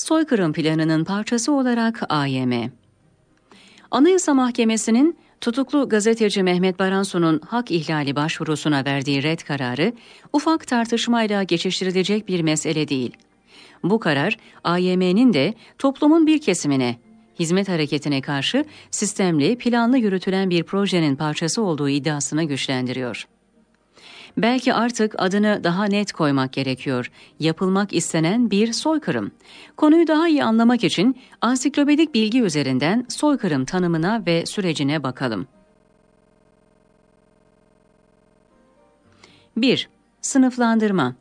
soykırım planının parçası olarak AYM. Anayasa Mahkemesi'nin tutuklu gazeteci Mehmet Baransu'nun hak ihlali başvurusuna verdiği red kararı ufak tartışmayla geçiştirilecek bir mesele değil. Bu karar AYM'nin de toplumun bir kesimine hizmet hareketine karşı sistemli, planlı yürütülen bir projenin parçası olduğu iddiasını güçlendiriyor. Belki artık adını daha net koymak gerekiyor. Yapılmak istenen bir soykırım. Konuyu daha iyi anlamak için ansiklopedik bilgi üzerinden soykırım tanımına ve sürecine bakalım. 1. Sınıflandırma.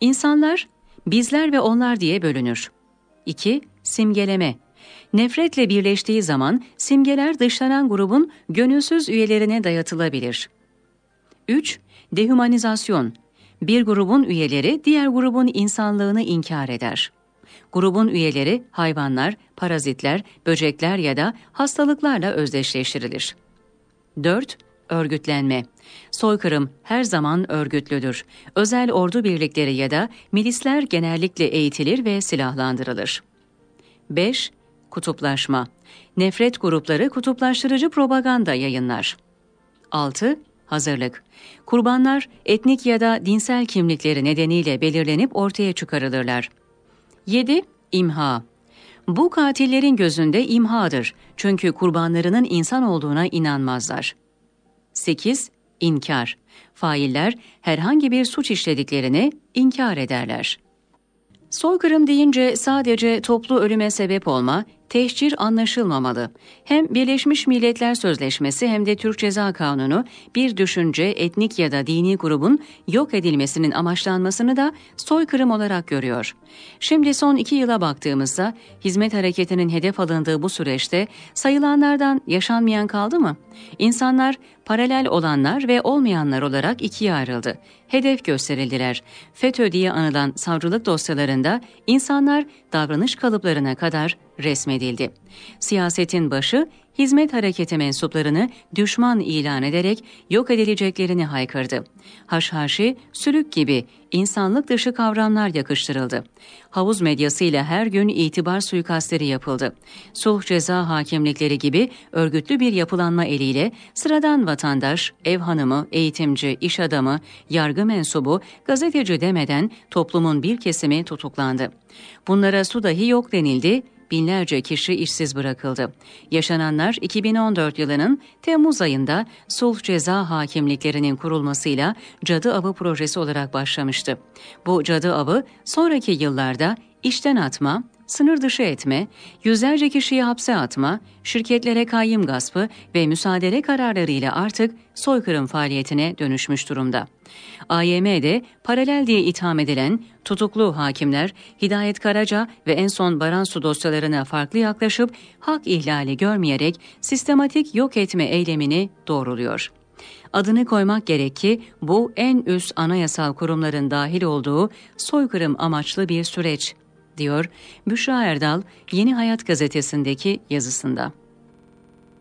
İnsanlar bizler ve onlar diye bölünür. 2. Simgeleme. Nefretle birleştiği zaman simgeler dışlanan grubun gönülsüz üyelerine dayatılabilir. 3. Dehumanizasyon. Bir grubun üyeleri diğer grubun insanlığını inkar eder. Grubun üyeleri hayvanlar, parazitler, böcekler ya da hastalıklarla özdeşleştirilir. 4. Örgütlenme. Soykırım her zaman örgütlüdür. Özel ordu birlikleri ya da milisler genellikle eğitilir ve silahlandırılır. 5. Kutuplaşma. Nefret grupları kutuplaştırıcı propaganda yayınlar. 6 hazırlık. Kurbanlar etnik ya da dinsel kimlikleri nedeniyle belirlenip ortaya çıkarılırlar. 7. İmha Bu katillerin gözünde imhadır. Çünkü kurbanlarının insan olduğuna inanmazlar. 8. İnkar Failler herhangi bir suç işlediklerini inkar ederler. Soykırım deyince sadece toplu ölüme sebep olma, teşcir anlaşılmamalı. Hem Birleşmiş Milletler Sözleşmesi hem de Türk Ceza Kanunu bir düşünce, etnik ya da dini grubun yok edilmesinin amaçlanmasını da soykırım olarak görüyor. Şimdi son iki yıla baktığımızda hizmet hareketinin hedef alındığı bu süreçte sayılanlardan yaşanmayan kaldı mı? İnsanlar paralel olanlar ve olmayanlar olarak ikiye ayrıldı. Hedef gösterildiler. FETÖ diye anılan savcılık dosyalarında insanlar davranış kalıplarına kadar resmedildi. Siyasetin başı hizmet hareketi mensuplarını düşman ilan ederek yok edileceklerini haykırdı. Haşhaşi, sülük gibi insanlık dışı kavramlar yakıştırıldı. Havuz medyasıyla her gün itibar suikastleri yapıldı. Sulh ceza hakimlikleri gibi örgütlü bir yapılanma eliyle sıradan vatandaş, ev hanımı, eğitimci, iş adamı, yargı mensubu, gazeteci demeden toplumun bir kesimi tutuklandı. Bunlara su dahi yok denildi, binlerce kişi işsiz bırakıldı. Yaşananlar 2014 yılının Temmuz ayında sulh ceza hakimliklerinin kurulmasıyla cadı avı projesi olarak başlamıştı. Bu cadı avı sonraki yıllarda işten atma, sınır dışı etme, yüzlerce kişiyi hapse atma, şirketlere kayyım gaspı ve müsaadele kararlarıyla artık soykırım faaliyetine dönüşmüş durumda. AYM'de paralel diye itham edilen tutuklu hakimler Hidayet Karaca ve en son Baran Su dosyalarına farklı yaklaşıp hak ihlali görmeyerek sistematik yok etme eylemini doğruluyor.'' Adını koymak gerek ki bu en üst anayasal kurumların dahil olduğu soykırım amaçlı bir süreç diyor Büşra Erdal Yeni Hayat gazetesindeki yazısında.